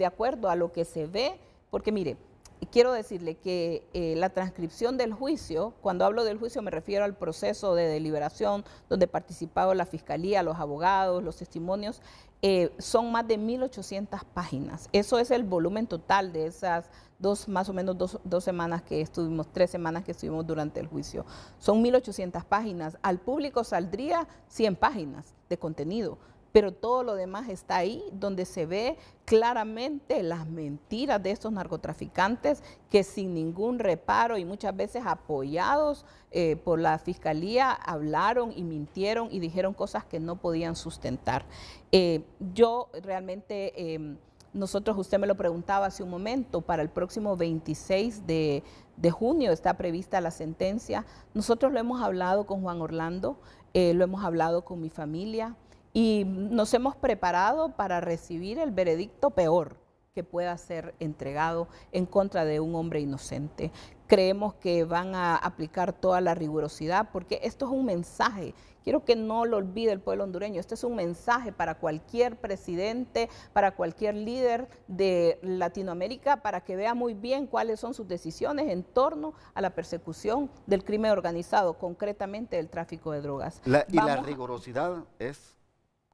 de acuerdo a lo que se ve, porque mire, quiero decirle que eh, la transcripción del juicio, cuando hablo del juicio me refiero al proceso de deliberación donde participaron la fiscalía, los abogados, los testimonios, eh, son más de 1.800 páginas. Eso es el volumen total de esas dos, más o menos dos, dos semanas que estuvimos, tres semanas que estuvimos durante el juicio. Son 1.800 páginas. Al público saldría 100 páginas de contenido pero todo lo demás está ahí donde se ve claramente las mentiras de estos narcotraficantes que sin ningún reparo y muchas veces apoyados eh, por la fiscalía hablaron y mintieron y dijeron cosas que no podían sustentar. Eh, yo realmente... Em, nosotros, usted me lo preguntaba hace un momento, para el próximo 26 de, junio está prevista la sentencia. Nosotros lo hemos hablado con Juan Orlando, eh, lo hemos hablado con mi familia, y nos hemos preparado para recibir el veredicto peor que pueda ser entregado en contra de un hombre inocente. Creemos que van a aplicar toda la rigurosidad porque esto es un mensaje. Quiero que no lo olvide el pueblo hondureño. Este es un mensaje para cualquier presidente, para cualquier líder de Latinoamérica, para que vea muy bien cuáles son sus decisiones en torno a la persecución del crimen organizado, concretamente del tráfico de drogas. y la rigurosidad es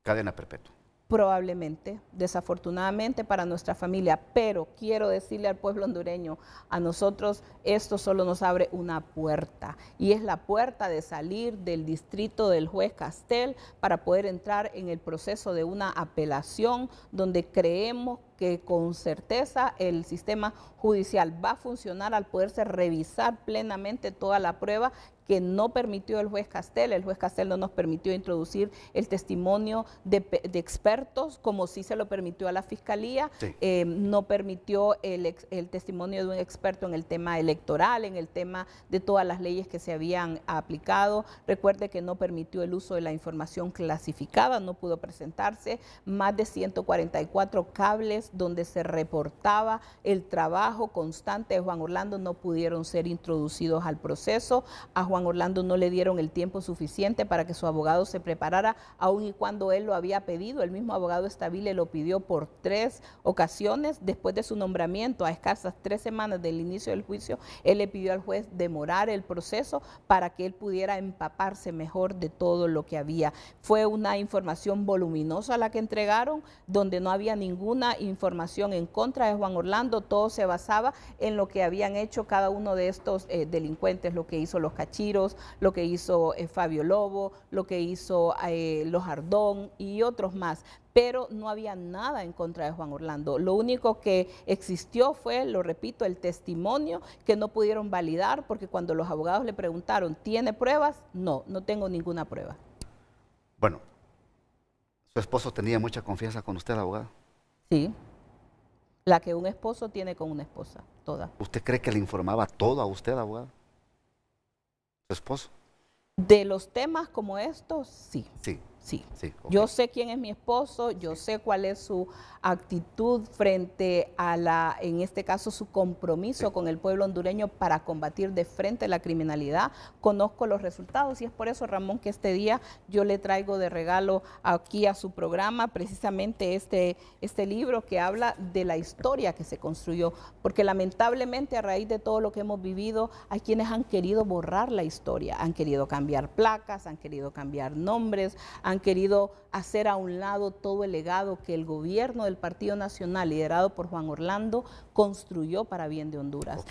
cadena perpetua. Probablemente, desafortunadamente para nuestra familia, pero quiero decirle al pueblo hondureño, a nosotros esto solo nos abre una puerta y es la puerta de salir del distrito del juez Castel para poder entrar en el proceso de una apelación donde creemos que con certeza el sistema judicial va a funcionar al poderse revisar plenamente toda la prueba que no permitió el juez Castel. El juez Castel no nos permitió introducir el testimonio de, expertos, como sí se lo permitió a la fiscalía. Eh, no permitió el, testimonio de un experto en el tema electoral, en el tema de todas las leyes que se habían aplicado. Recuerde que no permitió el uso de la información clasificada, no pudo presentarse. Más de 144 cables donde se reportaba el trabajo constante de Juan Orlando no pudieron ser introducidos al proceso. A Juan Orlando no le dieron el tiempo suficiente para que su abogado se preparara, aun y cuando él lo había pedido. El mismo abogado le lo pidió por tres ocasiones después de su nombramiento, a escasas tres semanas del inicio del juicio, él le pidió al juez demorar el proceso para que él pudiera empaparse mejor de todo lo que había. Fue una información voluminosa la que entregaron, donde no había ninguna información información en contra de Juan Orlando, todo se basaba en lo que habían hecho cada uno de estos eh, delincuentes, lo que hizo los cachiros, lo que hizo eh, Fabio Lobo, lo que hizo eh, los Ardón y otros más pero no había nada en contra de Juan Orlando. Lo único que existió fue, lo repito, el testimonio que no pudieron validar porque cuando los abogados le preguntaron, ¿tiene pruebas? No, no tengo ninguna prueba. Bueno, su esposo tenía mucha confianza con usted, abogado. Sí. La que un esposo tiene con una esposa, toda. ¿Usted cree que le informaba todo a usted, abogada? ¿Su esposo? De los temas como estos, sí. Sí. Sí. Yo sé quién es mi esposo, yo sé cuál es su actitud frente a la, en este caso, su compromiso con el pueblo hondureño para combatir de frente la criminalidad. Conozco los resultados y es por eso, Ramón, que este día yo le traigo de regalo aquí a su programa precisamente este, este libro que habla de la historia que se construyó, porque lamentablemente a raíz de todo lo que hemos vivido, hay quienes han querido borrar la historia, han querido cambiar placas, han querido cambiar nombres, han han querido hacer a un lado todo el legado que el gobierno del Partido Nacional, liderado por Juan Orlando, construyó para bien de Honduras.